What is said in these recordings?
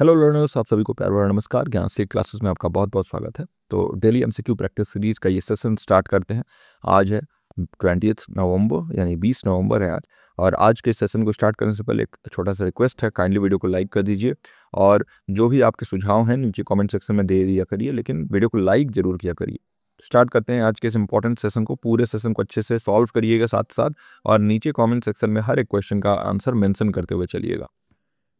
hello learners आप सभी को प्यार भरा नमस्कार ज्ञान से क्लासेस में आपका बहुत बहुत स्वागत है तो डेली एमसीक्यू प्रैक्टिस सीरीज का ये सेशन स्टार्ट करते हैं आज है ट्वेंटी नवंबर यानी 20 नवंबर है आज और आज के सेशन को स्टार्ट करने से पहले एक छोटा सा रिक्वेस्ट है काइंडली वीडियो को लाइक कर दीजिए और जो भी आपके सुझाव हैं नीचे कॉमेंट सेक्शन में दे दिया करिए लेकिन वीडियो को लाइक ज़रूर किया करिए स्टार्ट करते हैं आज के इस इंपॉर्टेंट सेशन को पूरे सेशन को अच्छे से सॉल्व करिएगा साथ साथ और नीचे कॉमेंट सेक्शन में हर एक क्वेश्चन का आंसर मैंसन करते हुए चलिएगा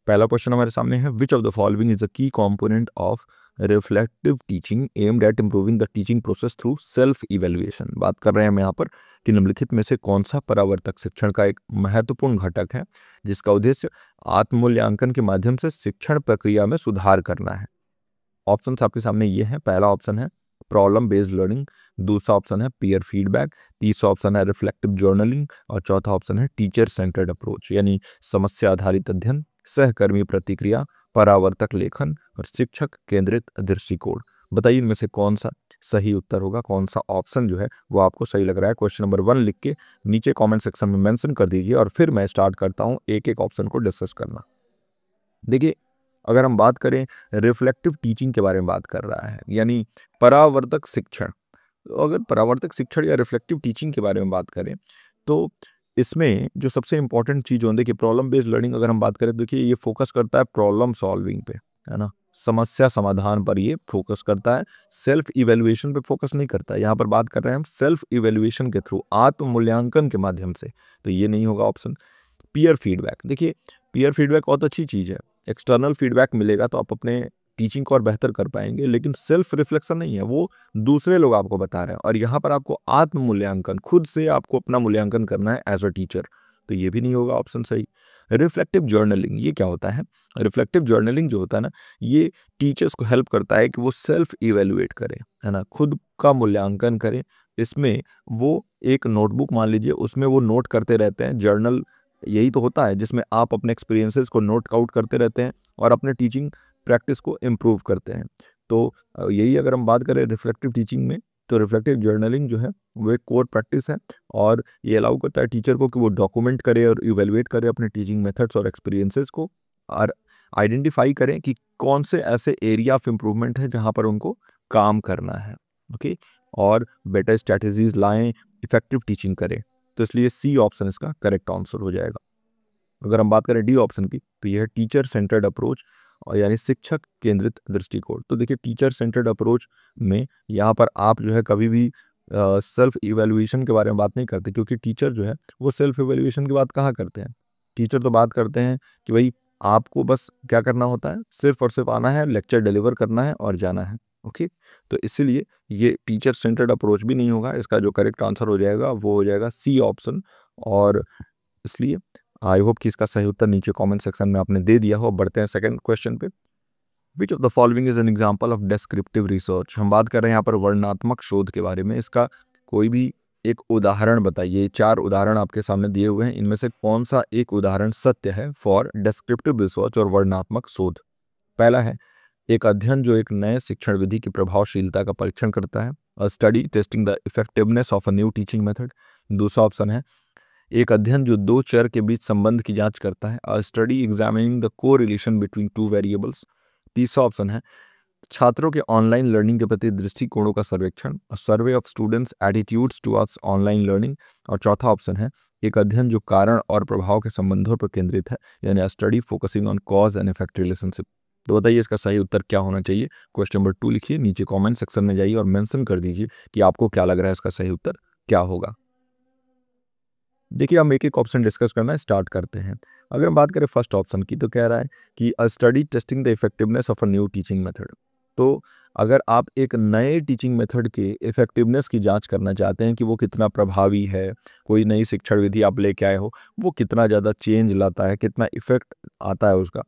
पहला क्वेश्चन हमारे सामने है which of the following is a key component of reflective teaching aimed at improving the teaching process through self evaluation बात कर रहे हैं हम यहाँ पर कि निम्नलिखित में से कौन सा परावर्तक शिक्षण का एक महत्वपूर्ण घटक है जिसका उद्देश्य आत्मूल्यांकन के माध्यम से शिक्षण प्रक्रिया में सुधार करना है ऑप्शन आपके सामने ये है पहला ऑप्शन है प्रॉब्लम बेस्ड लर्निंग दूसरा ऑप्शन है पीयर फीडबैक तीसरा ऑप्शन है रिफ्लेक्टिव जर्नलिंग और चौथा ऑप्शन है टीचर सेंटर्ड अप्रोच यानी समस्या आधारित अध्ययन सहकर्मी प्रतिक्रिया परावर्तक लेखन और शिक्षक केंद्रित दृष्टिकोण बताइए इनमें से कौन सा सही उत्तर होगा कौन सा ऑप्शन जो है वो आपको सही लग रहा है क्वेश्चन नंबर वन लिख के नीचे कमेंट सेक्शन में मेंशन कर दीजिए और फिर मैं स्टार्ट करता हूँ एक एक ऑप्शन को डिस्कस करना देखिए अगर हम बात करें रिफ्लेक्टिव टीचिंग के बारे में बात कर रहा है यानी परावर्तक शिक्षण तो अगर परावर्तक शिक्षण या रिफ्लेक्टिव टीचिंग के बारे में बात करें तो इसमें जो सबसे इंपॉर्टेंट चीज़ होती है कि प्रॉब्लम बेस्ड लर्निंग अगर हम बात करें तो देखिए ये फोकस करता है प्रॉब्लम सॉल्विंग पे है ना समस्या समाधान पर ये फोकस करता है सेल्फ इवेल्युएशन पे फोकस नहीं करता है यहाँ पर बात कर रहे हैं हम सेल्फ इवेल्युएशन के थ्रू आत्म मूल्यांकन के माध्यम से तो ये नहीं होगा ऑप्शन पीयर फीडबैक देखिए पीयर फीडबैक बहुत अच्छी चीज़ है एक्सटर्नल फीडबैक मिलेगा तो आप अपने टीचिंग को और बेहतर कर पाएंगे लेकिन सेल्फ रिफ्लेक्शन नहीं है वो दूसरे लोग आपको बता रहे हैं और यहाँ पर आपको आत्म मूल्यांकन खुद से आपको अपना मूल्यांकन करना है एज अ टीचर तो ये भी नहीं होगा ऑप्शन सही रिफ्लेक्टिव जर्नलिंग ये क्या होता है रिफ्लेक्टिव जर्नलिंग जो होता है ना ये टीचर्स को हेल्प करता है कि वो सेल्फ इवेलुएट करें है ना खुद का मूल्यांकन करें इसमें वो एक नोटबुक मान लीजिए उसमें वो नोट करते रहते हैं जर्नल यही तो होता है जिसमें आप अपने एक्सपीरियंसेस को नोट आउट करते रहते हैं और अपने टीचिंग प्रैक्टिस को इम्प्रूव करते हैं तो यही अगर हम बात करें रिफ्लेक्टिव टीचिंग में तो रिफ्लेक्टिव जर्नलिंग जो है वो एक कोर प्रैक्टिस है और ये अलाउ करता है टीचर को कि वो डॉक्यूमेंट करे और इवेलुएट करे अपने टीचिंग मेथड्स और एक्सपीरियंसेस को और आइडेंटिफाई करें कि कौन से ऐसे एरिया ऑफ इम्प्रूवमेंट है जहाँ पर उनको काम करना है ओके और बेटर स्ट्रैटेजीज लाएं इफेक्टिव टीचिंग करें तो इसलिए सी ऑप्शन इसका करेक्ट आंसर हो जाएगा अगर हम बात करें डी ऑप्शन की तो यह टीचर सेंटर्ड अप्रोच और यानी शिक्षक केंद्रित दृष्टिकोण तो देखिए टीचर सेंटर्ड अप्रोच में यहाँ पर आप जो है कभी भी सेल्फ uh, इवेल्युएशन के बारे में बात नहीं करते क्योंकि टीचर जो है वो सेल्फ इवेल्युएशन की बात कहाँ करते हैं टीचर तो बात करते हैं कि भाई आपको बस क्या करना होता है सिर्फ और सिर्फ आना है लेक्चर डिलीवर करना है और जाना है ओके तो इसीलिए ये टीचर सेंटर्ड अप्रोच भी नहीं होगा इसका जो करेक्ट आंसर हो जाएगा वो हो जाएगा सी ऑप्शन और इसलिए आई होप कि इसका सही उत्तर नीचे कमेंट सेक्शन में आपने दे दिया हो बढ़ते हैं सेकंड क्वेश्चन पे which of the following is an example of descriptive research हम बात कर रहे हैं यहाँ पर वर्णात्मक शोध के बारे में इसका कोई भी एक उदाहरण बताइए चार उदाहरण आपके सामने दिए हुए हैं इनमें से कौन सा एक उदाहरण सत्य है फॉर डिस्क्रिप्टिव रिसर्च और वर्णात्मक शोध पहला है एक अध्ययन जो एक नए शिक्षण विधि की प्रभावशीलता का परीक्षण करता है study testing the effectiveness of a new teaching method दूसरा ऑप्शन है एक अध्ययन जो दो चर के बीच संबंध की जांच करता है a study examining the correlation between two variables तीसरा ऑप्शन है छात्रों के ऑनलाइन लर्निंग के प्रति दृष्टिकोणों का सर्वेक्षण survey of students attitudes to online learning और चौथा ऑप्शन है एक अध्ययन जो कारण और प्रभाव के संबंधों पर केंद्रित है यानी study focusing on cause and effect relationship तो बताइए इसका सही उत्तर क्या होना चाहिए क्वेश्चन नंबर टू लिखिए नीचे कॉमेंट सेक्शन में जाइए और मैंशन कर दीजिए कि आपको क्या लग रहा है इसका सही उत्तर क्या होगा देखिए हम एक एक ऑप्शन डिस्कस करना स्टार्ट करते हैं अगर हम बात करें फर्स्ट ऑप्शन की तो कह रहा है कि a study testing the effectiveness of a new teaching method तो अगर आप एक नए टीचिंग मेथड के इफेक्टिवनेस की जांच करना चाहते हैं कि वो कितना प्रभावी है कोई नई शिक्षण विधि आप लेके आए हो वो कितना ज़्यादा चेंज लाता है कितना इफेक्ट आता है उसका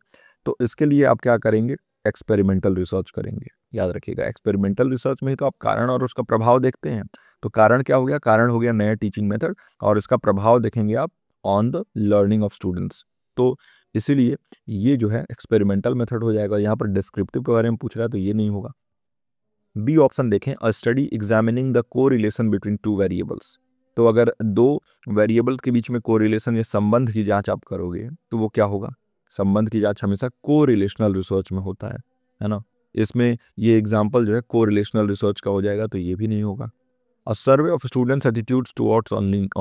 तो इसके लिए आप क्या करेंगे एक्सपेरिमेंटल रिसर्च करेंगे याद रखिएगा एक्सपेरिमेंटल रिसर्च में तो आप कारण और उसका प्रभाव देखते हैं तो कारण क्या हो गया कारण हो गया नया टीचिंग मेथड और इसका प्रभाव देखेंगे आप on the learning of students तो इसीलिए ये जो है एक्सपेरिमेंटल मेथड हो जाएगा यहाँ पर डिस्क्रिप्टिव के बारे में पूछ रहा है तो ये नहीं होगा बी ऑप्शन देखें a study examining the correlation between two variables तो अगर दो वेरिएबल के बीच में को रिलेशन या संबंध की जांच आप करोगे तो वो क्या होगा संबंध की जांच हमेशा को रिलेशनल रिसर्च में होता है है ना इसमें ये एग्जाम्पल जो है को रिलेशनल रिसर्च का हो जाएगा तो ये भी नहीं होगा और survey of students attitudes to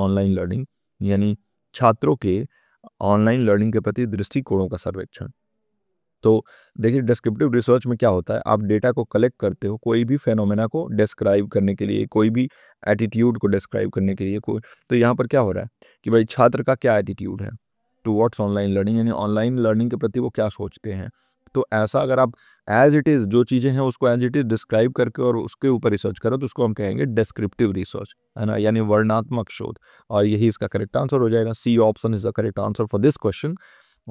online learning यानी छात्रों के ऑनलाइन लर्निंग के प्रति दृष्टिकोणों का सर्वेक्षण तो देखिए डिस्क्रिप्टिव रिसर्च में क्या होता है आप डेटा को कलेक्ट करते हो कोई भी फेनोमेना को डिस्क्राइब करने के लिए कोई भी एटीट्यूड को डिस्क्राइब करने के लिए कोई तो यहाँ पर क्या हो रहा है कि भाई छात्र का क्या एटीट्यूड है टू ऑनलाइन लर्निंग यानी ऑनलाइन लर्निंग के प्रति वो क्या सोचते हैं तो ऐसा अगर आप एज इट इज़ जो चीज़ें हैं उसको एज इट इज़ डिस्क्राइब करके और उसके ऊपर रिसर्च करो तो उसको हम कहेंगे डिस्क्रिप्टिव रिसर्च है ना यानी वर्णात्मक शोध और यही इसका करेक्ट आंसर हो जाएगा C option is the correct answer for this question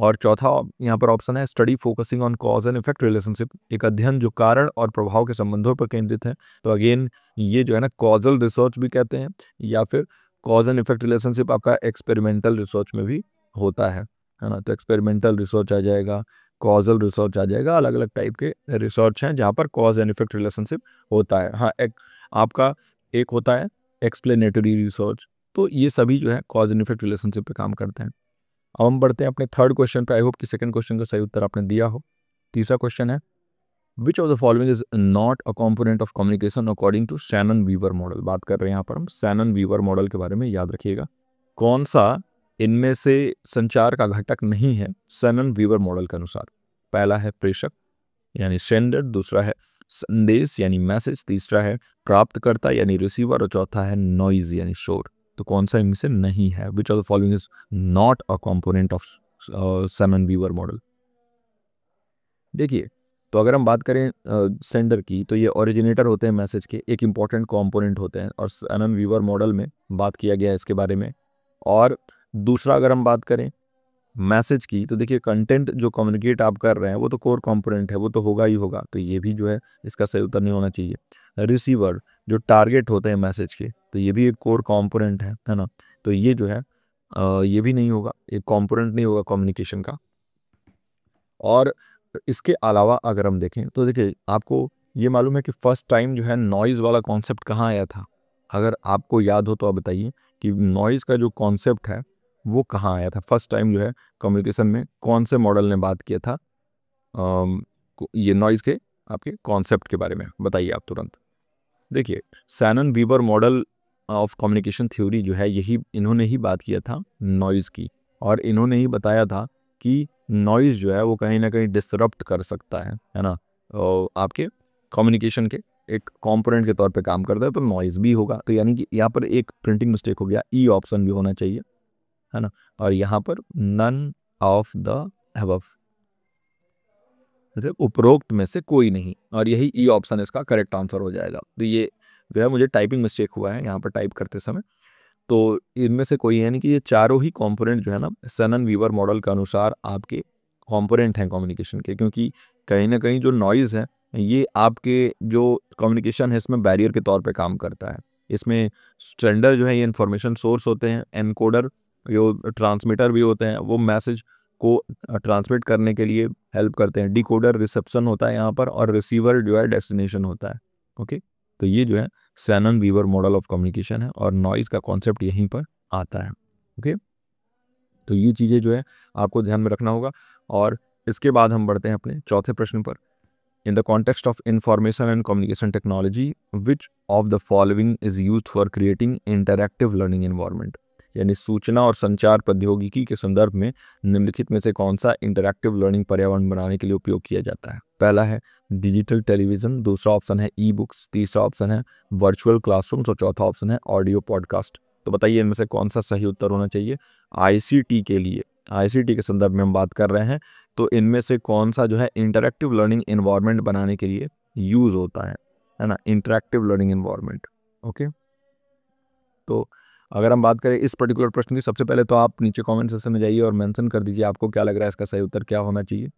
और चौथा यहाँ पर ऑप्शन है study focusing on cause and effect relationship एक अध्ययन जो कारण और प्रभाव के संबंधों पर केंद्रित है तो अगेन ये जो है ना कॉजल रिसर्च भी कहते हैं या फिर कॉज एंड इफेक्ट रिलेशनशिप आपका एक्सपेरिमेंटल रिसर्च में भी होता है है ना तो एक्सपेरिमेंटल रिसर्च आ जाएगा कॉजल रिसर्च आ जाएगा अलग अलग टाइप के रिसर्च हैं जहाँ पर कॉज एंड इफेक्ट रिलेशनशिप होता है हाँ एक आपका एक होता है एक्सप्लेनेटरी रिसर्च तो ये सभी जो है कॉज एंड इफेक्ट रिलेशनशिप पे काम करते हैं अब हम बढ़ते हैं अपने थर्ड क्वेश्चन पे आई होप कि सेकंड क्वेश्चन का सही उत्तर आपने दिया हो तीसरा क्वेश्चन है which of the following is not a component of communication according to Shannon Weaver model बात कर रहे हैं यहाँ पर हम सैनन वीवर मॉडल के बारे में याद रखिएगा कौन सा इनमें से संचार का घटक नहीं है सनन वीवर मॉडल के अनुसार पहला है प्रेषक यानी सेंडर दूसरा है संदेश यानी मैसेज तीसरा है प्राप्तकर्ता यानी रिसीवर और चौथा है नॉइज यानी शोर तो कौन सा इनमें से नहीं है which of the following is not a component of Shannon Weaver model देखिए तो अगर हम बात करें सेंडर uh, की तो ये ओरिजिनेटर होते हैं मैसेज के एक इंपॉर्टेंट कॉम्पोनेंट होते हैं और सनन वीवर मॉडल में बात किया गया है इसके बारे में और दूसरा अगर हम बात करें मैसेज की तो देखिए कंटेंट जो कम्युनिकेट आप कर रहे हैं वो तो कोर कंपोनेंट है वो तो होगा ही होगा तो ये भी जो है इसका सही उत्तर नहीं होना चाहिए रिसीवर जो टारगेट होते हैं मैसेज के तो ये भी एक कोर कंपोनेंट है है ना तो ये जो है आ, ये भी नहीं होगा एक कंपोनेंट नहीं होगा कम्युनिकेशन का और इसके अलावा अगर हम देखें तो देखिए आपको ये मालूम है कि फर्स्ट टाइम जो है नॉइज़ वाला कॉन्सेप्ट कहाँ आया था अगर आपको याद हो तो आप बताइए कि नॉइज़ का जो कॉन्सेप्ट है वो कहाँ आया था फर्स्ट टाइम जो है कम्युनिकेशन में कौन से मॉडल ने बात किया था ये नॉइज़ के आपके कॉन्सेप्ट के बारे में बताइए आप तुरंत देखिए Shannon Weaver model of communication theory जो है यही इन्होंने ही बात किया था नॉइज़ की और इन्होंने ही बताया था कि नॉइज़ जो है वो कहीं ना कहीं डिसरप्ट कर सकता है है ना आपके कम्युनिकेशन के एक कॉम्पोनेंट के तौर पे काम करता है तो नॉइज़ भी होगा तो यानी कि यहाँ पर एक प्रिंटिंग मिस्टेक हो गया ई e ऑप्शन भी होना चाहिए है ना और यहाँ पर नन ऑफ द एबव मतलब उपरोक्त में से कोई नहीं और यही ई e ऑप्शन इसका करेक्ट आंसर हो जाएगा तो ये जो है मुझे टाइपिंग मिस्टेक हुआ है यहाँ पर टाइप करते समय तो इनमें से कोई है नहीं कि ये चारों ही कंपोनेंट जो है ना सनन वीवर मॉडल के अनुसार आपके कंपोनेंट हैं कम्युनिकेशन के क्योंकि कहीं ना कहीं जो नॉइज़ है ये आपके जो कम्युनिकेशन है इसमें बैरियर के तौर पर काम करता है इसमें स्टेंडर जो है ये इन्फॉर्मेशन सोर्स होते हैं एनकोडर जो ट्रांसमीटर भी होते हैं वो मैसेज को ट्रांसमिट करने के लिए हेल्प करते हैं डिकोडर रिसेप्शन होता है यहाँ पर और रिसीवर जो है डेस्टिनेशन होता है ओके तो ये जो है Shannon Weaver model of communication है और नॉइज का कॉन्सेप्ट यहीं पर आता है ओके तो ये चीज़ें जो है आपको ध्यान में रखना होगा और इसके बाद हम बढ़ते हैं अपने चौथे प्रश्न पर in the context of information and communication technology which of the following is use for creating interactive learning environment यानी सूचना और संचार प्रौद्योगिकी के संदर्भ में निम्नलिखित में से कौन सा इंटरैक्टिव लर्निंग पर्यावरण बनाने के लिए उपयोग किया जाता है पहला है डिजिटल टेलीविजन दूसरा ऑप्शन है ई बुक्स तीसरा ऑप्शन है वर्चुअल क्लासरूम्स और चौथा ऑप्शन है ऑडियो पॉडकास्ट तो बताइए इनमें से कौन सा सही उत्तर होना चाहिए आईसीटी के लिए आईसीटी के संदर्भ में हम बात कर रहे हैं तो इनमें से कौन सा जो है इंटरेक्टिव लर्निंग इन्वायरमेंट बनाने के लिए यूज़ होता है है ना इंटरेक्टिव लर्निंग इन्वायरमेंट ओके तो अगर हम बात करें इस पर्टिकुलर प्रश्न की सबसे पहले तो आप नीचे कॉमेंट सेक्शन में जाइए और मैंसन कर दीजिए आपको क्या लग रहा है इसका सही उत्तर क्या होना चाहिए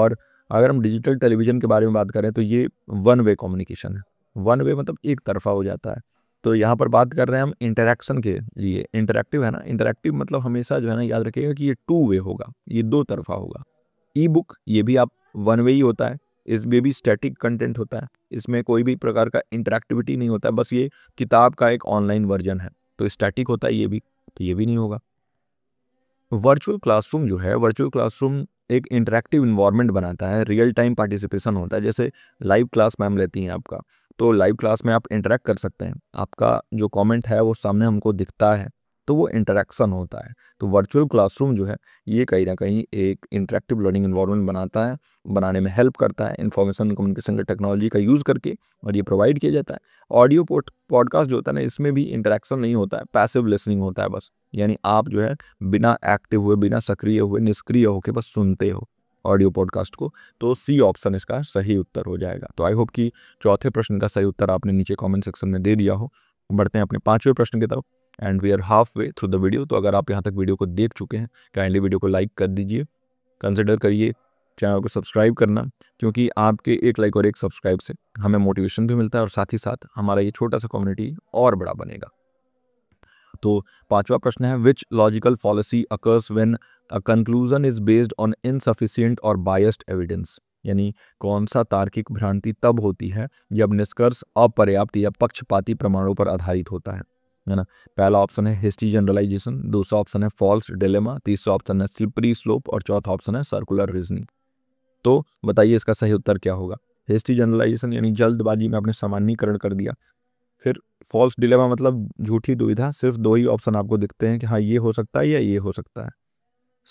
और अगर हम डिजिटल टेलीविज़न के बारे में बात करें तो ये वन वे कम्युनिकेशन है वन वे मतलब एक तरफा हो जाता है तो यहाँ पर बात कर रहे हैं हम इंटरेक्शन के लिए इंटरेक्टिव है ना इंटरेक्टिव मतलब हमेशा जो है ना याद रखिएगा कि ये टू वे होगा ये दो तरफा होगा ई बुक ये भी आप वन वे ही होता है इसमें भी स्टैटिक कंटेंट होता है इसमें कोई भी प्रकार का इंटरेक्टिविटी नहीं होता है बस ये किताब का एक ऑनलाइन वर्जन है तो स्टैटिक होता है ये भी तो ये भी नहीं होगा वर्चुअल क्लासरूम जो है वर्चुअल क्लासरूम एक इंटरेक्टिव इन्वायरमेंट बनाता है रियल टाइम पार्टिसिपेशन होता है जैसे लाइव क्लास मैम लेती हैं आपका तो लाइव क्लास में आप इंटरेक्ट कर सकते हैं आपका जो कमेंट है वो सामने हमको दिखता है तो वो इंटरेक्शन होता है तो वर्चुअल क्लासरूम जो है ये कहीं ना कहीं एक इंटरेक्टिव लर्निंग इन्वायरमेंट बनाता है बनाने में हेल्प करता है इन्फॉर्मेशन कम्युनिकेशन का टेक्नोलॉजी का यूज़ करके और ये प्रोवाइड किया जाता है ऑडियो पॉडकास्ट जो होता है ना इसमें भी इंटरेक्शन नहीं होता है पैसिव लिसनिंग होता है बस यानी आप जो है बिना एक्टिव हुए बिना सक्रिय हुए निष्क्रिय होकर बस सुनते हो ऑडियो पॉडकास्ट को तो सी ऑप्शन इसका सही उत्तर हो जाएगा तो आई होप कि चौथे प्रश्न का सही उत्तर आपने नीचे कमेंट सेक्शन में दे दिया हो बढ़ते हैं अपने पांचवें प्रश्न की तरफ and we are half way through the video तो अगर आप यहाँ तक वीडियो को देख चुके हैं काइंडली वीडियो को लाइक कर दीजिए कंसिडर करिए चैनल को सब्सक्राइब करना क्योंकि आपके एक लाइक और एक सब्सक्राइब से हमें मोटिवेशन भी मिलता है और साथ ही साथ हमारा ये छोटा सा कम्युनिटी और बड़ा बनेगा तो पांचवा प्रश्न है which logical fallacy occurs when a conclusion is based on insufficient और बायस्ड एविडेंस यानी कौन सा तार्किक भ्रांति तब होती है जब निष्कर्ष अपर्याप्त या पक्षपाती प्रमाणों पर आधारित होता है है ना पहला ऑप्शन है हिस्ट्री जनरलाइजेशन दूसरा ऑप्शन है फॉल्स डिलेमा तीसरा ऑप्शन है स्लिपरी स्लोप और चौथा ऑप्शन है सर्कुलर रीजनिंग तो बताइए इसका सही उत्तर क्या होगा हिस्ट्री जनरलाइजेशन यानी जल्दबाजी में आपने सामान्यकरण कर दिया फिर फॉल्स डिलेमा मतलब झूठी दुविधा सिर्फ दो ही ऑप्शन आपको दिखते हैं कि हाँ ये हो सकता है या ये हो सकता है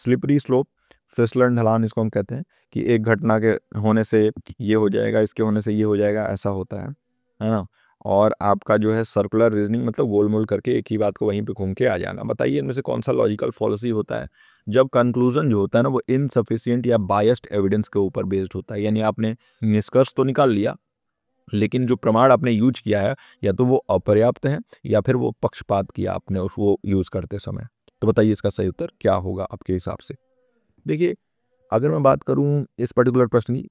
स्लिपरी स्लोप फिसलन ढलान इसको हम कहते हैं कि एक घटना के होने से ये हो जाएगा इसके होने से ये हो जाएगा ऐसा होता है है ना और आपका जो है सर्कुलर रीजनिंग मतलब गोल मोल करके एक ही बात को वहीं पे घूम के आ जाना बताइए इनमें से कौन सा लॉजिकल फॉलिसी होता है जब कंक्लूजन जो होता है ना वो इनसफिशियंट या बायस्ड एविडेंस के ऊपर बेस्ड होता है यानी आपने निष्कर्ष तो निकाल लिया लेकिन जो प्रमाण आपने यूज किया है या तो वो अपर्याप्त है या फिर वो पक्षपात किया आपने वो यूज़ करते समय तो बताइए इसका सही उत्तर क्या होगा आपके हिसाब से देखिए अगर मैं बात करूँ इस पर्टिकुलर प्रश्न की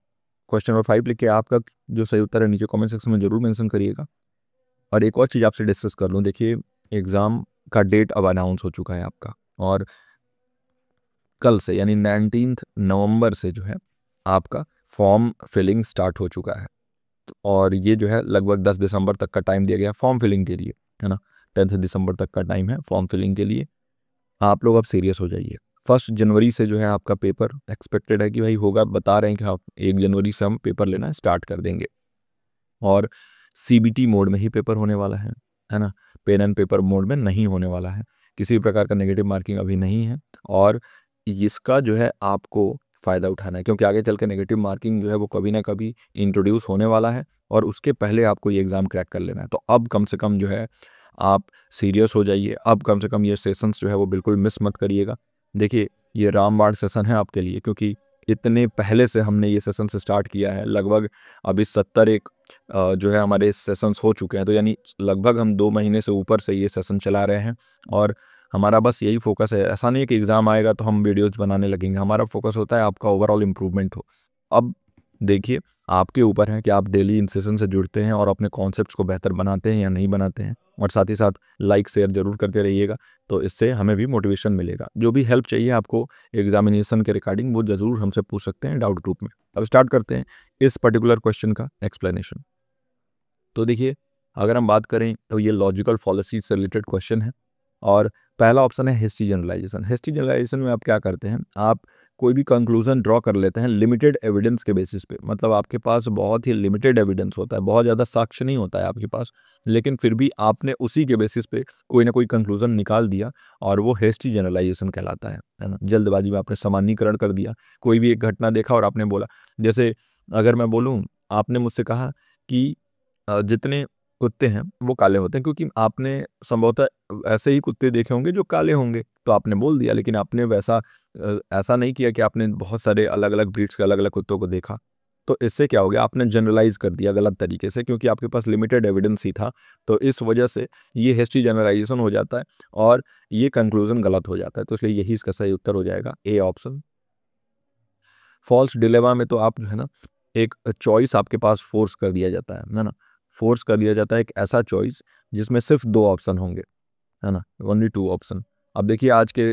क्वेश्चन नंबर फाइव लिख के आपका जो सही उत्तर है नीचे कमेंट सेक्शन में जरूर मेंशन करिएगा और एक और चीज़ आपसे डिस्कस कर लूँ देखिए एग्ज़ाम का डेट अब अनाउंस हो चुका है आपका और कल से यानी नाइनटीन नवंबर से जो है आपका फॉर्म फिलिंग स्टार्ट हो चुका है और ये जो है लगभग दस दिसंबर तक का टाइम दिया गया है फॉर्म फिलिंग के लिए है ना टेंथ दिसंबर तक का टाइम है फॉर्म फिलिंग के लिए आप लोग अब सीरियस हो जाइए फर्स्ट जनवरी से जो है आपका पेपर एक्सपेक्टेड है कि भाई होगा बता रहे हैं कि आप एक जनवरी से हम पेपर लेना स्टार्ट कर देंगे और सी मोड में ही पेपर होने वाला है है ना पेन एंड पेपर मोड में नहीं होने वाला है किसी भी प्रकार का नेगेटिव मार्किंग अभी नहीं है और इसका जो है आपको फ़ायदा उठाना है क्योंकि आगे चल के नेगेटिव मार्किंग जो है वो कभी ना कभी इंट्रोड्यूस होने वाला है और उसके पहले आपको ये एग्ज़ाम क्रैक कर लेना है तो अब कम से कम जो है आप सीरियस हो जाइए अब कम से कम ये सेशंस जो है वो बिल्कुल मिस मत करिएगा देखिए ये रामबाण सेशन है आपके लिए क्योंकि इतने पहले से हमने ये सेशन से स्टार्ट किया है लगभग अभी सत्तर एक जो है हमारे सेशंस हो चुके हैं तो यानी लगभग हम दो महीने से ऊपर से ये सेशन चला रहे हैं और हमारा बस यही फोकस है ऐसा नहीं है कि एग्ज़ाम आएगा तो हम वीडियोज़ बनाने लगेंगे हमारा फोकस होता है आपका ओवरऑल इम्प्रूवमेंट हो अब देखिए आपके ऊपर है कि आप डेली इन सेशन से जुड़ते हैं और अपने कॉन्सेप्ट को बेहतर बनाते हैं या नहीं बनाते हैं और साथ ही साथ लाइक शेयर जरूर करते रहिएगा तो इससे हमें भी मोटिवेशन मिलेगा जो भी हेल्प चाहिए आपको एग्जामिनेशन के रिकॉर्डिंग वो जरूर हमसे पूछ सकते हैं डाउट ग्रुप में अब स्टार्ट करते हैं इस पर्टिकुलर क्वेश्चन का एक्सप्लेनेशन तो देखिए अगर हम बात करें तो ये लॉजिकल पॉलिसी से रिलेटेड क्वेश्चन है और पहला ऑप्शन है हिस्ट्री जनरलाइजेशन हिस्ट्री जनरलाइजेशन में आप क्या करते हैं आप कोई भी कंक्लूजन ड्रॉ कर लेते हैं लिमिटेड एविडेंस के बेसिस पे मतलब आपके पास बहुत ही लिमिटेड एविडेंस होता है बहुत ज़्यादा साक्ष्य नहीं होता है आपके पास लेकिन फिर भी आपने उसी के बेसिस पे कोई ना कोई कंक्लूजन निकाल दिया और वो हिस्ट्री जनरलाइजेशन कहलाता है है ना जल्दबाजी में आपने सामान्यकरण कर दिया कोई भी एक घटना देखा और आपने बोला जैसे अगर मैं बोलूँ आपने मुझसे कहा कि जितने कुत्ते हैं वो काले होते हैं क्योंकि आपने संभवतः ऐसे ही कुत्ते देखे होंगे जो काले होंगे तो आपने बोल दिया लेकिन आपने वैसा ऐसा नहीं किया कि आपने बहुत सारे अलग अलग ब्रीड्स के अलग अलग कुत्तों को देखा तो इससे क्या हो गया आपने जनरलाइज कर दिया गलत तरीके से क्योंकि आपके पास लिमिटेड एविडेंस ही था तो इस वजह से ये हिस्ट्री जनरलाइजेशन हो जाता है और ये कंक्लूजन गलत हो जाता है तो इसलिए यही इसका सही उत्तर हो जाएगा ए ऑप्शन फॉल्स डिलेवा में तो आप जो है ना एक चॉइस आपके पास फोर्स कर दिया जाता है ना ना फोर्स कर दिया जाता है एक ऐसा चॉइस जिसमें सिर्फ दो ऑप्शन होंगे है ना ओनली टू ऑप्शन अब देखिए आज के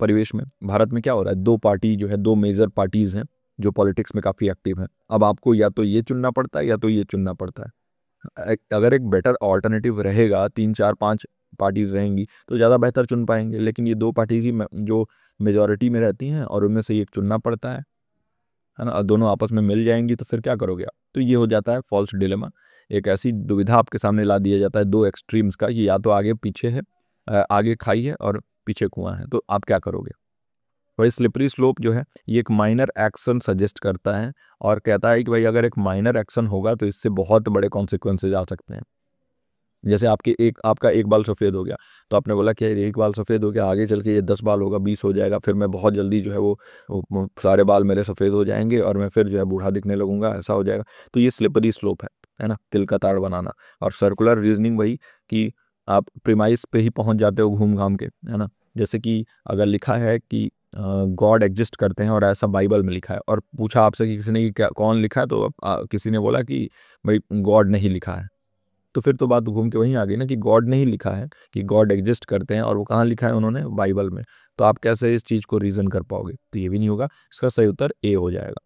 परिवेश में भारत में क्या हो रहा है दो पार्टी जो है दो मेजर पार्टीज़ हैं जो पॉलिटिक्स में काफ़ी एक्टिव हैं अब आपको या तो ये चुनना पड़ता है या तो ये चुनना पड़ता है अगर एक बेटर ऑल्टरनेटिव रहेगा तीन चार पाँच पार्टीज़ रहेंगी तो ज़्यादा बेहतर चुन पाएंगे लेकिन ये दो पार्टीज़ ही जो मेजोरिटी में रहती हैं और उनमें से एक चुनना पड़ता है है ना दोनों आपस में मिल जाएंगी तो फिर क्या करोगे आप तो ये हो जाता है फॉल्स डिलेमा एक ऐसी दुविधा आपके सामने ला दिया जाता है दो एक्सट्रीम्स का ये या तो आगे पीछे है आगे खाई है और पीछे कुआं है तो आप क्या करोगे भाई स्लिपरी स्लोप जो है ये एक माइनर एक्शन सजेस्ट करता है और कहता है कि भाई अगर एक माइनर एक्शन होगा तो इससे बहुत बड़े कॉन्सिक्वेंसेज आ सकते हैं जैसे आपके एक आपका एक बाल सफ़ेद हो गया तो आपने बोला कि एक बाल सफ़ेद हो गया आगे चल के ये दस बाल होगा बीस हो जाएगा फिर मैं बहुत जल्दी जो है वो, वो सारे बाल मेरे सफ़ेद हो जाएंगे और मैं फिर जो है बूढ़ा दिखने लगूंगा ऐसा हो जाएगा तो ये स्लिपरी स्लोप है है ना तिल का तार बनाना और सर्कुलर रीजनिंग वही कि आप प्रीमाइस पे ही पहुंच जाते हो घूम घाम के है ना जैसे कि अगर लिखा है कि गॉड एग्जिस्ट करते हैं और ऐसा बाइबल में लिखा है और पूछा आपसे कि किसी ने क्या कौन लिखा है तो आ, किसी ने बोला कि भाई गॉड नहीं लिखा है तो फिर तो बात घूम के वहीं आ गई ना कि गॉड ने ही लिखा है कि गॉड एग्जिस्ट करते हैं और वो कहाँ लिखा है उन्होंने बाइबल में तो आप कैसे इस चीज़ को रीज़न कर पाओगे तो ये भी नहीं होगा इसका सही उत्तर ए हो जाएगा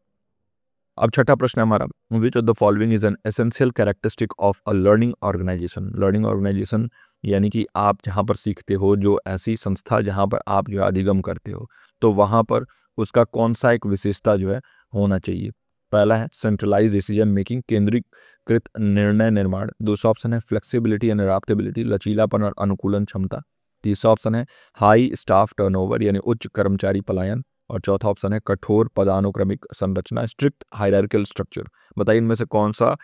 अब छठा प्रश्न हमारा which of the following is an essential characteristic of a learning organization learning organization यानी कि आप जहाँ पर सीखते हो जो ऐसी संस्था जहाँ पर आप जो अधिगम करते हो तो वहाँ पर उसका कौन सा एक विशेषता जो है होना चाहिए पहला है सेंट्रलाइज डिसीजन मेकिंग केंद्रीकृत निर्णय निर्माण दूसरा ऑप्शन है फ्लेक्सिबिलिटी एंड अडाप्टेबिलिटी लचीलापन और अनुकूलन क्षमता तीसरा ऑप्शन है हाई स्टाफ टर्नओवर यानी उच्च कर्मचारी पलायन और चौथा ऑप्शन है कठोर पदानुक्रमिक संरचना स्ट्रिक्ट हायरकल स्ट्रक्चर बताइए इनमें से कौन सा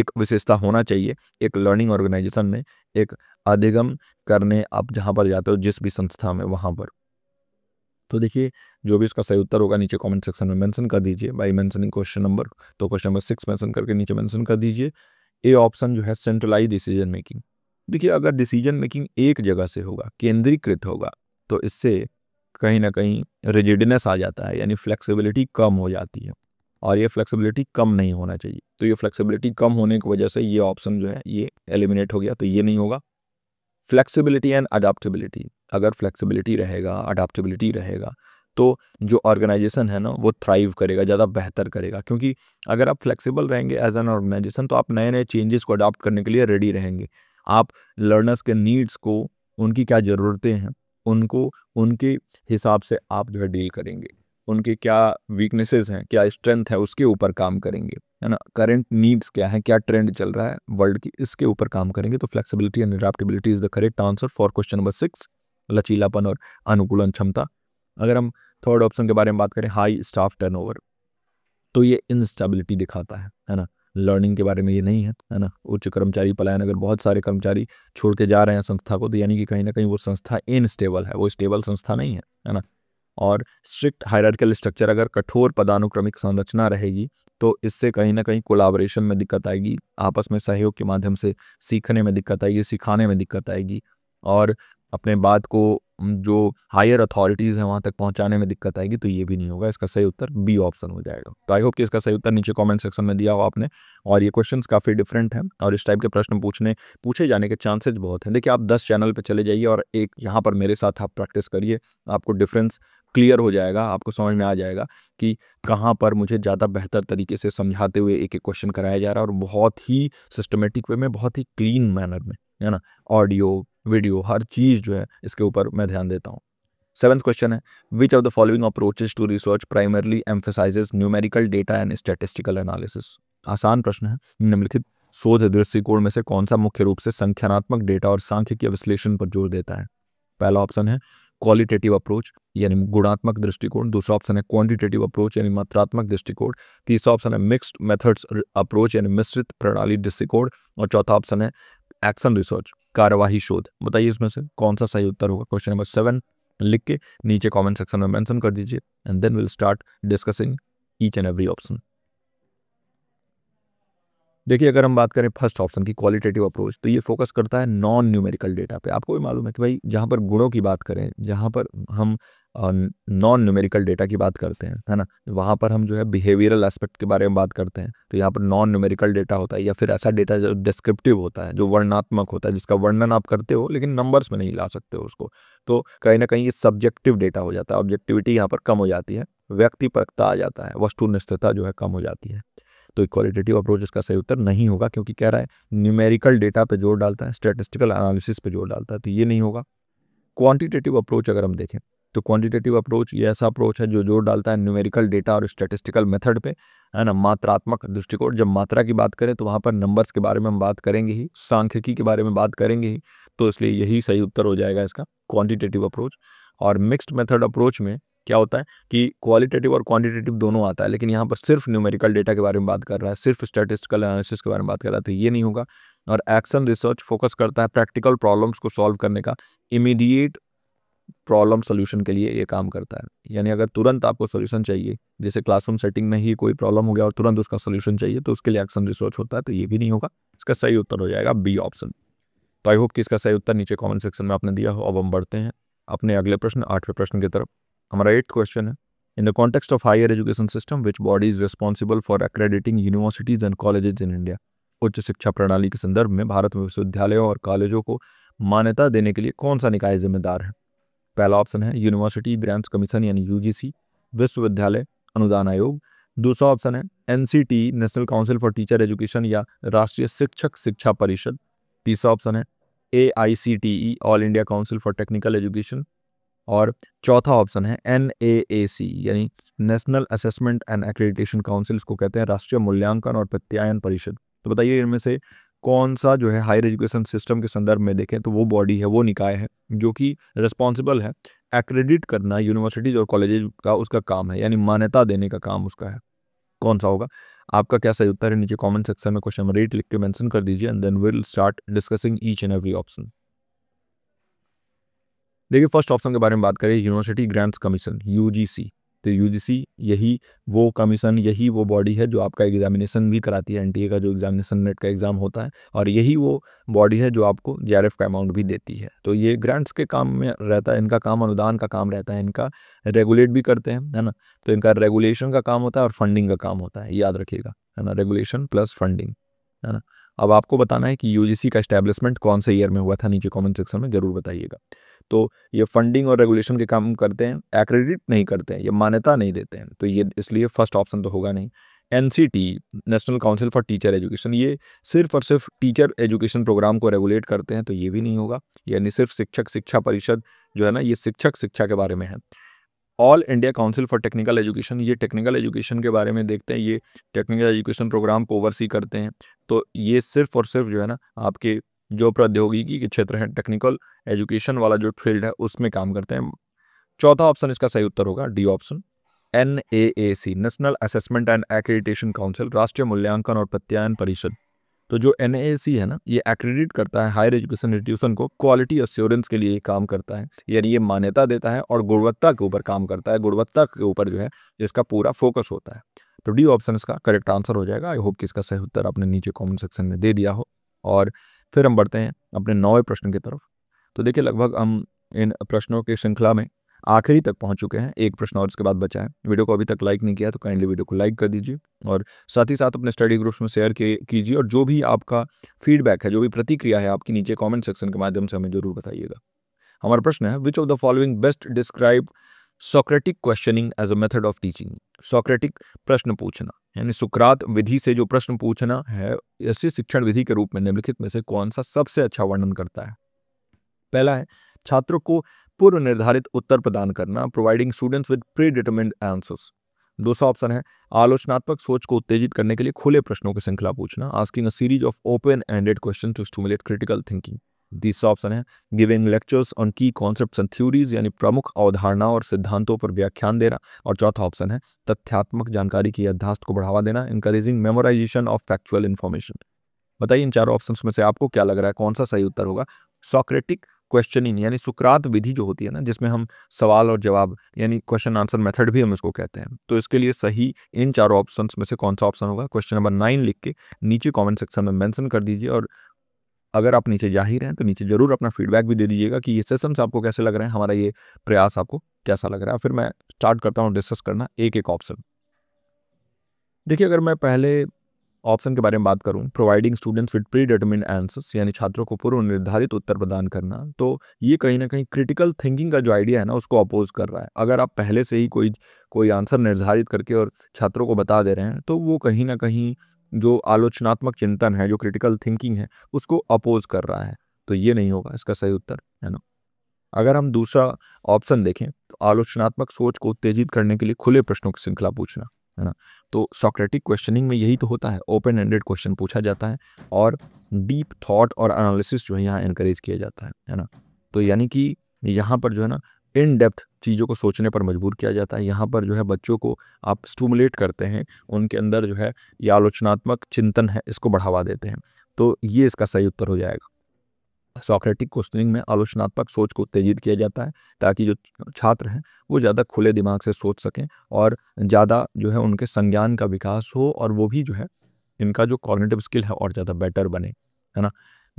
एक विशेषता होना चाहिए एक लर्निंग ऑर्गेनाइजेशन में एक अधिगम करने आप जहाँ पर जाते हो जिस भी संस्था में वहाँ पर तो देखिए जो भी इसका सही उत्तर होगा नीचे कमेंट सेक्शन में मेंशन कर दीजिए बाय मेंशनिंग क्वेश्चन नंबर तो क्वेश्चन नंबर सिक्स मेंशन करके नीचे मेंशन कर दीजिए ए ऑप्शन जो है सेंट्रलाइज डिसीजन मेकिंग देखिए अगर डिसीजन मेकिंग एक जगह से होगा केंद्रीकृत होगा तो इससे कहीं ना कहीं रिजिडनेस आ जाता है यानी फ्लेक्सीबिलिटी कम हो जाती है और ये फ्लेक्सिबिलिटी कम नहीं होना चाहिए तो ये फ्लेक्सिबिलिटी कम होने की वजह से ये ऑप्शन जो है ये एलिमिनेट हो गया तो ये नहीं होगा फ्लेक्सिबिलिटी एंड अडाप्टबिलिटी अगर फ्लेक्सिबिलिटी रहेगा अडाप्टबिलिटी रहेगा तो जो ऑर्गेनाइजेशन है ना वो थ्राइव करेगा ज़्यादा बेहतर करेगा क्योंकि अगर आप फ्लेक्सिबल रहेंगे एज एन ऑर्गेनाइजेशन तो आप नए नए चेंजेस को अडाप्ट करने के लिए रेडी रहेंगे आप लर्नर्स के नीड्स को उनकी क्या ज़रूरतें हैं उनको उनके हिसाब से आप जो है डील करेंगे उनके क्या वीकनेसेस हैं क्या स्ट्रेंथ है उसके ऊपर काम करेंगे है ना करेंट नीड्स क्या है क्या ट्रेंड चल रहा है वर्ल्ड की इसके ऊपर काम करेंगे तो flexibility and adaptability is the correct answer for question number six लचीलापन और अनुकूलन क्षमता अगर हम थर्ड ऑप्शन के बारे में बात करें हाई स्टाफ टर्नओवर तो ये इनस्टेबिलिटी दिखाता है है ना लर्निंग के बारे में ये नहीं है है ना उच्च कर्मचारी पलायन अगर बहुत सारे कर्मचारी छोड़ के जा रहे हैं संस्था को तो यानी कि कहीं ना कहीं वो संस्था इनस्टेबल है वो स्टेबल संस्था नहीं है है ना और स्ट्रिक्ट हायरकल स्ट्रक्चर अगर कठोर पदानुक्रमिक संरचना रहेगी तो इससे कहीं ना कहीं कोलाबोरेशन में दिक्कत आएगी आपस में सहयोग के माध्यम से सीखने में दिक्कत आएगी सिखाने में दिक्कत आएगी और अपने बात को जो हायर अथॉरिटीज़ हैं वहाँ तक पहुँचाने में दिक्कत आएगी तो ये भी नहीं होगा इसका सही उत्तर बी ऑप्शन हो जाएगा तो आई होप कि इसका सही उत्तर नीचे कमेंट सेक्शन में दिया हो आपने और ये क्वेश्चंस काफ़ी डिफरेंट हैं और इस टाइप के प्रश्न पूछने पूछे जाने के चांसेज बहुत हैं देखिए आप दस चैनल पर चले जाइए और एक यहाँ पर मेरे साथ आप प्रैक्टिस करिए आपको डिफरेंस क्लियर हो जाएगा आपको समझ में आ जाएगा कि कहाँ पर मुझे ज़्यादा बेहतर तरीके से समझाते हुए एक एक क्वेश्चन कराया जा रहा है और बहुत ही सिस्टमेटिक वे में बहुत ही क्लीन मैनर में है ना ऑडियो वीडियो हर चीज़ जो है इसके ऊपर मैं ध्यान देता हूँ सेवंथ क्वेश्चन है which of the following approaches to research primarily emphasizes numerical data and statistical analysis आसान प्रश्न है निम्नलिखित शोध दृष्टिकोण में से कौन सा मुख्य रूप से संख्यात्मक डेटा और सांख्यिकीय विश्लेषण पर जोर देता है पहला ऑप्शन है क्वालिटेटिव अप्रोच यानी गुणात्मक दृष्टिकोण दूसरा ऑप्शन है क्वांटिटेटिव अप्रोच यानी मात्रात्मक दृष्टिकोण तीसरा ऑप्शन है मिक्स्ड मेथड्स अप्रोच यानी मिश्रित प्रणाली दृष्टिकोण और चौथा ऑप्शन है एक्शन रिसर्च कार्यवाही शोध बताइए इसमें से कौन सा सही उत्तर होगा क्वेश्चन नंबर सेवन लिख के नीचे कमेंट सेक्शन में मेंशन कर दीजिए and then will start discussing each and every option देखिए अगर हम बात करें फर्स्ट ऑप्शन की क्वालिटेटिव अप्रोच तो ये फोकस करता है नॉन न्यूमेरिकल डेटा पे आपको भी मालूम है कि भाई जहाँ पर गुणों की बात करें जहाँ पर हम नॉन न्यूमेरिकल डेटा की बात करते हैं है ना वहाँ पर हम जो है बिहेवियरल एस्पेक्ट के बारे में बात करते हैं तो यहाँ पर नॉन न्यूमेरिकल डेटा होता है या फिर ऐसा डेटा जो डिस्क्रिप्टिव होता है जो वर्णात्मक होता है जिसका वर्णन आप करते हो लेकिन नंबर्स में नहीं ला सकते हो उसको तो कहीं ना कहीं ये सब्जेक्टिव डेटा हो जाता है ऑब्जेक्टिविटी यहाँ पर कम हो जाती है व्यक्तिपरकता आ जाता है वस्तुनिष्ठता जो है कम हो जाती है तो क्वालिटेटिव अप्रोच इसका सही उत्तर नहीं होगा क्योंकि कह रहा है न्यूमेरिकल डेटा पर जोर डालता है स्टेटिस्टिकल एनालिसिस पर जोर डालता है तो ये नहीं होगा क्वान्टिटेटिव अप्रोच अगर हम देखें तो क्वांटिटेटिव अप्रोच ये ऐसा अप्रोच है जो जोर डालता है न्यूमेरिकल डेटा और स्टेटिस्टिकल मेथड पे है ना मात्रात्मक दृष्टिकोण जब मात्रा की बात करें तो वहाँ पर नंबर्स के बारे में हम बात करेंगे ही सांख्यिकी के बारे में बात करेंगे ही तो इसलिए यही सही उत्तर हो जाएगा इसका क्वांटिटेटिव अप्रोच और मिक्स्ड मेथड अप्रोच में क्या होता है कि क्वालिटेटिव और क्वांटिटेटिव दोनों आता है लेकिन यहाँ पर सिर्फ न्यूमेरिकल डेटा के बारे में बात कर रहा है सिर्फ स्टैटिस्टिकल एनालिसिस के बारे में बात कर रहा है तो ये नहीं होगा और एक्शन रिसर्च फोकस करता है प्रैक्टिकल प्रॉब्लम्स को सॉल्व करने का इमीडिएट प्रॉब्लम सोल्यूशन के लिए ये काम करता है यानी अगर तुरंत आपको सोल्यूशन चाहिए जैसे क्लासरूम सेटिंग में ही कोई प्रॉब्लम हो गया और तुरंत उसका सोल्यूशन चाहिए तो उसके लिए एक्शन रिसर्च होता है तो ये भी नहीं होगा इसका सही उत्तर हो जाएगा बी ऑप्शन तो आई होप कि इसका सही उत्तर नीचे कॉमेंट सेक्शन में आपने दिया हो अब हम बढ़ते हैं अपने अगले प्रश्न आठवें प्रश्न की तरफ हमारा एट्थ क्वेश्चन है in the context of higher education system which body is responsible for accrediting universities and colleges in India उच्च शिक्षा प्रणाली के संदर्भ में भारत में विश्वविद्यालयों और कॉलेजों को मान्यता देने के लिए कौन सा निकाय जिम्मेदार है पहला ऑप्शन है यूनिवर्सिटी ग्रांट्स कमीशन यानी यू विश्वविद्यालय अनुदान आयोग दूसरा ऑप्शन है NCT National Council for Teacher Education या राष्ट्रीय शिक्षक शिक्षा परिषद तीसरा ऑप्शन है a All India Council for Technical Education और चौथा ऑप्शन है एन यानी National Assessment and Accreditation Council इसको कहते हैं राष्ट्रीय मूल्यांकन और प्रत्यायन परिषद तो बताइए इनमें से कौन सा जो है हायर एजुकेशन सिस्टम के संदर्भ में देखें तो वो बॉडी है वो निकाय है जो कि रिस्पॉन्सिबल है एक्रेडिट करना यूनिवर्सिटीज और कॉलेज का उसका काम है यानी मान्यता देने का काम उसका है कौन सा होगा आपका क्या सही उत्तर है नीचे कमेंट सेक्शन में क्वेश्चन रेट लिख के मेंशन कर दीजिए and then will start discussing each and every option देखिए फर्स्ट ऑप्शन के बारे में बात करें यूनिवर्सिटी ग्रांट्स कमीशन यूजीसी तो यूजीसी यही वो कमीशन यही वो बॉडी है जो आपका एग्जामिनेशन भी कराती है एनटीए का जो एग्जामिनेशन नेट का एग्ज़ाम होता है और यही वो बॉडी है जो आपको जेआरएफ का अमाउंट भी देती है तो ये ग्रांट्स के काम में रहता है इनका काम अनुदान का काम रहता है इनका रेगुलेट भी करते हैं है ना तो इनका रेगुलेशन का काम होता है और फंडिंग का काम होता है याद रखिएगा है ना रेगुलेशन प्लस फंडिंग है ना अब आपको बताना है कि यू का इस्टेब्लिशमेंट कौन से ईयर में हुआ था नीचे कॉमेंट सेक्शन में ज़रूर बताइएगा तो ये फंडिंग और रेगुलेशन के काम करते हैं एक्रेडिट नहीं करते हैं ये मान्यता नहीं देते हैं तो ये इसलिए फर्स्ट ऑप्शन तो होगा नहीं N National Council for Teacher Education ये सिर्फ और सिर्फ टीचर एजुकेशन प्रोग्राम को रेगुलेट करते हैं तो ये भी नहीं होगा यानी सिर्फ शिक्षक शिक्षा परिषद जो है ना ये शिक्षक शिक्षा के बारे में है All India Council for Technical Education ये टेक्निकल एजुकेशन के बारे में देखते हैं ये टेक्निकल एजुकेशन प्रोग्राम को ओवरसी करते हैं तो ये सिर्फ और सिर्फ जो है ना आपके जो प्रौद्योगिकी के क्षेत्र है टेक्निकल एजुकेशन वाला जो फील्ड है उसमें काम करते हैं चौथा ऑप्शन इसका सही उत्तर होगा D option N A A C National Assessment and Accreditation Council राष्ट्रीय मूल्यांकन और प्रत्यायन परिषद तो जो एन ए सी है ना ये एक्रेडिट करता है हायर एजुकेशन इंस्टीट्यूशन को क्वालिटी अश्योरेंस के लिए काम करता है यानी ये मान्यता देता है और गुणवत्ता के ऊपर काम करता है गुणवत्ता के ऊपर जो है इसका पूरा फोकस होता है तो डी ऑप्शन इसका करेक्ट आंसर हो जाएगा आई होप कि इसका सही उत्तर आपने नीचे कमेंट सेक्शन में दे दिया हो और फिर हम बढ़ते हैं अपने नौवे प्रश्न की तरफ तो देखिए लगभग हम इन प्रश्नों की श्रृंखला में आखिरी तक पहुंच चुके हैं एक प्रश्न और इसके बाद बचा है वीडियो को अभी तक लाइक नहीं किया तो काइंडली वीडियो को लाइक कर दीजिए और साथ ही साथ अपने स्टडी ग्रुप्स में शेयर कीजिए और जो भी आपका फीडबैक है जो भी प्रतिक्रिया है आपकी नीचे कॉमेंट सेक्शन के माध्यम से हमें जरूर बताइएगा हमारा प्रश्न है which of the following best describe Socratic questioning as a method of teaching Socratic प्रश्न पूछना यानी सुक्रात विधि से जो प्रश्न पूछना है ऐसी शिक्षण विधि के रूप में निम्नलिखित में से कौन सा सबसे अच्छा वर्णन करता है पहला है छात्रों को पूर्व निर्धारित उत्तर प्रदान करना providing students with predetermined answers दूसरा ऑप्शन है आलोचनात्मक सोच को उत्तेजित करने के लिए खुले प्रश्नों की श्रृंखला पूछना asking a series of open ended question to stimulate critical thinking तीसरा ऑप्शन है giving lectures on key concepts and theories यानी प्रमुख अवधारणाओं और सिद्धांतों पर व्याख्यान देना और चौथा ऑप्शन है तथ्यात्मक जानकारी की यादाश्त को बढ़ावा देना encouraging memorization of factual information बताइए इन चारों ऑप्शन में से आपको क्या लग रहा है कौन सा सही उत्तर होगा सॉक्रेटिक क्वेश्चनिंग यानी सुकरात विधि जो होती है ना जिसमें हम सवाल और जवाब यानी क्वेश्चन आंसर मेथड भी हम इसको कहते हैं तो इसके लिए सही इन चारों ऑप्शंस में से कौन सा ऑप्शन होगा क्वेश्चन नंबर नाइन लिख के नीचे कमेंट सेक्शन में मेंशन कर दीजिए और अगर आप नीचे जा ही रहे हैं तो नीचे जरूर अपना फीडबैक भी दे दीजिएगा कि ये सेशंस आपको कैसे लग रहे हैं हमारा ये प्रयास आपको कैसा लग रहा है फिर मैं स्टार्ट करता हूँ डिस्कस करना एक एक ऑप्शन देखिए अगर मैं पहले ऑप्शन के बारे में बात करूँ providing students with predetermine answers यानी छात्रों को पूर्व निर्धारित उत्तर प्रदान करना तो ये कहीं ना कहीं क्रिटिकल थिंकिंग का जो आइडिया है ना उसको अपोज कर रहा है अगर आप पहले से ही कोई कोई आंसर निर्धारित करके और छात्रों को बता दे रहे हैं तो वो कहीं ना कहीं जो आलोचनात्मक चिंतन है जो क्रिटिकल थिंकिंग है उसको अपोज कर रहा है तो ये नहीं होगा इसका सही उत्तर है ना अगर हम दूसरा ऑप्शन देखें तो आलोचनात्मक सोच को उत्तेजित करने के लिए खुले प्रश्नों की श्रृंखला पूछना है ना तो सॉक्रेटिक क्वेश्चनिंग में यही तो होता है ओपन एंडेड क्वेश्चन पूछा जाता है और डीप थॉट और एनालिसिस जो है यहाँ इनक्रेज किया जाता है है ना तो यानी कि यहाँ पर जो है ना इन डेप्थ चीज़ों को सोचने पर मजबूर किया जाता है यहाँ पर जो है बच्चों को आप स्टूमुलेट करते हैं उनके अंदर जो है ये आलोचनात्मक चिंतन है इसको बढ़ावा देते हैं तो ये इसका सही उत्तर हो जाएगा सॉक्रेटिक क्वेश्चनिंग में आलोचनात्मक सोच को उत्तेजित किया जाता है ताकि जो छात्र हैं वो ज़्यादा खुले दिमाग से सोच सकें और ज़्यादा जो है उनके संज्ञान का विकास हो और वो भी जो है इनका जो कॉग्निटिव स्किल है और ज़्यादा बेटर बने है ना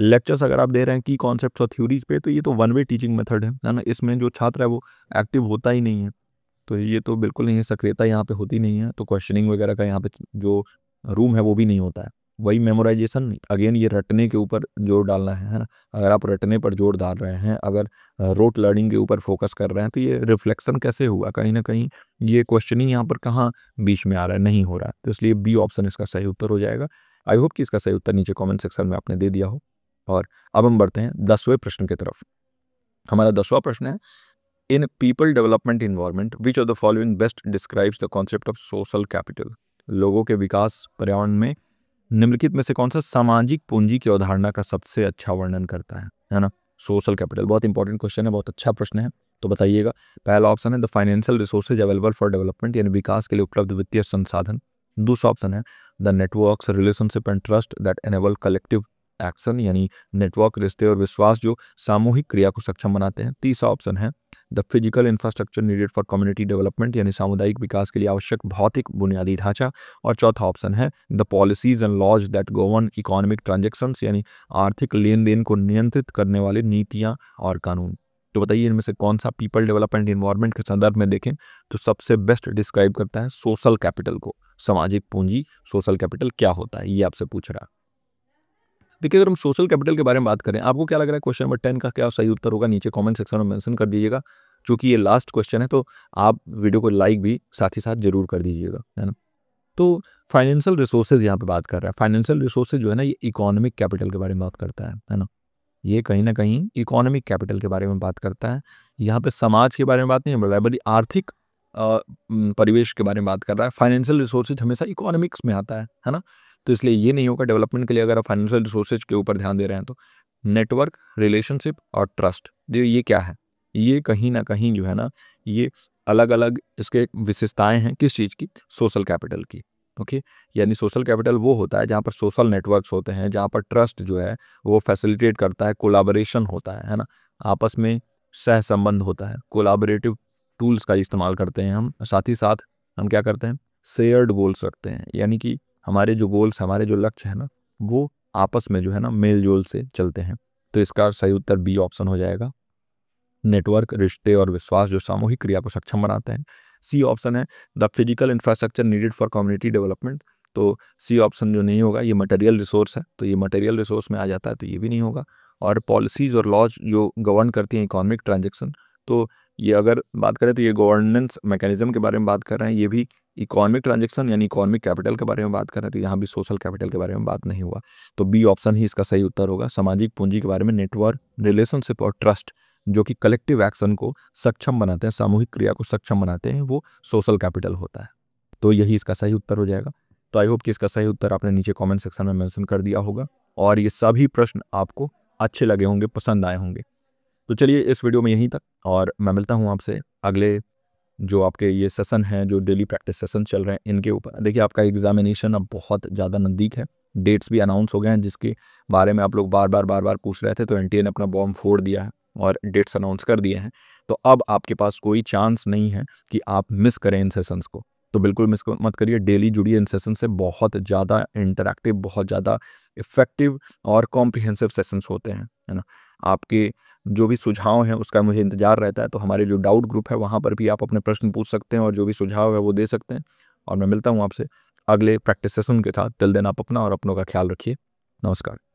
लेक्चर्स अगर आप दे रहे हैं की कॉन्सेप्ट और थ्योरीज पे तो ये तो वन वे टीचिंग मेथड है ना इसमें जो छात्र है वो एक्टिव होता ही नहीं है तो ये तो बिल्कुल नहीं है सक्रियता यहाँ पे होती नहीं है तो क्वेश्चनिंग वगैरह का यहाँ पे जो रूम है वो भी नहीं होता है वही मेमोराइजेशन अगेन ये रटने के ऊपर जोर डालना है ना अगर आप रटने पर जोर डाल रहे हैं अगर रोट लर्निंग के ऊपर फोकस कर रहे हैं तो ये रिफ्लेक्शन कैसे हुआ कहीं ना कहीं ये क्वेश्चनिंग यहाँ पर कहाँ बीच में आ रहा है नहीं हो रहा है तो इसलिए बी ऑप्शन इसका सही उत्तर हो जाएगा आई होप कि इसका सही उत्तर नीचे कॉमेंट सेक्शन में आपने दे दिया हो और अब हम बढ़ते हैं दसवें प्रश्न की तरफ हमारा दसवां प्रश्न है in people development environment which of the following best describes the concept of social capital लोगों के विकास पर्यावरण में निम्नलिखित में से कौन सा सामाजिक पूंजी की अवधारणा का सबसे अच्छा वर्णन करता है है ना सोशल कैपिटल बहुत इंपॉर्टेंट क्वेश्चन है बहुत अच्छा प्रश्न है तो बताइएगा पहला ऑप्शन है the financial resources available for development यानी विकास के लिए उपलब्ध वित्तीय संसाधन दूसरा ऑप्शन है the network relationship and trust that enable collective action यानी नेटवर्क रिश्ते और विश्वास जो सामूहिक क्रिया को सक्षम बनाते हैं तीसरा ऑप्शन है the physical infrastructure needed for community development यानी सामुदायिक विकास के लिए आवश्यक भौतिक बुनियादी ढांचा और चौथा ऑप्शन है the policies and laws that govern economic transaction यानी आर्थिक लेन देन को नियंत्रित करने वाली नीतियाँ और कानून तो बताइए इनमें से कौन सा पीपल डेवलपमेंट इन्वायरमेंट के संदर्भ में देखें तो सबसे बेस्ट डिस्क्राइब करता है सोशल कैपिटल को सामाजिक पूंजी सोशल कैपिटल क्या होता है ये आपसे पूछ रहा है देखिए अगर हम सोशल कैपिटल के बारे में बात करें आपको क्या लग रहा है क्वेश्चन नंबर टेन का क्या सही उत्तर होगा नीचे कॉमेंट सेक्शन में मेंशन कर दीजिएगा क्योंकि ये लास्ट क्वेश्चन है तो आप वीडियो को लाइक भी साथ ही साथ जरूर कर दीजिएगा है ना तो फाइनेंशियल रिसोर्सेज यहाँ पे बात कर रहा है फाइनेंशियल रिसोर्सेज जो है ना ये इकोनॉमिक कैपिटल के बारे में बात करता है है ना ये कहीं ना कहीं इकोनॉमिक कैपिटल के बारे में बात करता है यहाँ पे समाज के बारे में बात नहीं है बल्कि आर्थिक परिवेश के बारे में बात कर रहा है फाइनेंशियल रिसोर्सेज हमेशा इकोनॉमिक्स में आता है है ना तो इसलिए ये नहीं होगा डेवलपमेंट के लिए अगर आप फाइनेंशियल रिसोर्सेज के ऊपर ध्यान दे रहे हैं तो नेटवर्क रिलेशनशिप और ट्रस्ट देखिए ये क्या है ये कहीं ना कहीं जो है ना ये अलग अलग इसके विशेषताएं हैं किस चीज़ की सोशल कैपिटल की ओके यानी सोशल कैपिटल वो होता है जहाँ पर सोशल नेटवर्क्स होते हैं जहाँ पर ट्रस्ट जो है वो फैसिलिटेट करता है कोलाबोरेशन होता है है ना आपस में सह संबंध होता है कोलाबरेटिव टूल्स का इस्तेमाल करते हैं हम साथ ही साथ हम क्या करते हैं शेयर्ड गोल्स रखते हैं यानी कि हमारे जो गोल्स हमारे जो लक्ष्य है ना वो आपस में जो है ना मेल जोल से चलते हैं तो इसका सही उत्तर बी ऑप्शन हो जाएगा नेटवर्क रिश्ते और विश्वास जो सामूहिक क्रिया को सक्षम बनाते हैं सी ऑप्शन है the physical infrastructure needed for community development तो सी ऑप्शन जो नहीं होगा ये मटेरियल रिसोर्स है तो ये मटेरियल रिसोर्स में आ जाता है तो ये भी नहीं होगा और पॉलिसीज़ और लॉज जो गवर्न करती हैं इकोनॉमिक ट्रांजेक्शन तो ये अगर बात करें तो ये गवर्नेंस मैकेनिज्म के बारे में बात कर रहे हैं ये भी इकोनॉमिक ट्रांजेक्शन यानी इकोनॉमिक कैपिटल के बारे में बात कर रहे हैं तो यहाँ भी सोशल कैपिटल के बारे में बात नहीं हुआ तो बी ऑप्शन ही इसका सही उत्तर होगा सामाजिक पूंजी के बारे में नेटवर्क रिलेशनशिप और ट्रस्ट जो कि कलेक्टिव एक्शन को सक्षम बनाते हैं सामूहिक क्रिया को सक्षम बनाते हैं वो सोशल कैपिटल होता है तो यही इसका सही उत्तर हो जाएगा तो आई होप कि इसका सही उत्तर आपने नीचे कमेंट सेक्शन में मेंशन कर दिया होगा और ये सभी प्रश्न आपको अच्छे लगे होंगे पसंद आए होंगे तो चलिए इस वीडियो में यहीं तक और मैं मिलता हूँ आपसे अगले जो आपके ये सेसन हैं जो डेली प्रैक्टिस सेसन चल रहे हैं इनके ऊपर देखिए आपका एग्जामिनेशन अब बहुत ज़्यादा नज़दीक है डेट्स भी अनाउंस हो गए हैं जिसके बारे में आप लोग बार बार बार बार पूछ रहे थे तो एन ने अपना बॉम्ब फोड़ दिया है और डेट्स अनाउंस कर दिए हैं तो अब आपके पास कोई चांस नहीं है कि आप मिस करें इन सेसन्स को तो बिल्कुल मिस मत करिए डेली जुड़िए इन सेशन से बहुत ज़्यादा इंटरेक्टिव बहुत ज़्यादा इफेक्टिव और कॉम्प्रिहेंसिव सेशंस होते हैं है ना आपके जो भी सुझाव हैं उसका मुझे इंतजार रहता है तो हमारे जो डाउट ग्रुप है वहाँ पर भी आप अपने प्रश्न पूछ सकते हैं और जो भी सुझाव है वो दे सकते हैं और मैं मिलता हूँ आपसे अगले प्रैक्टिस सेशन के साथ टिल दिन आप अपना और अपनों का ख्याल रखिए नमस्कार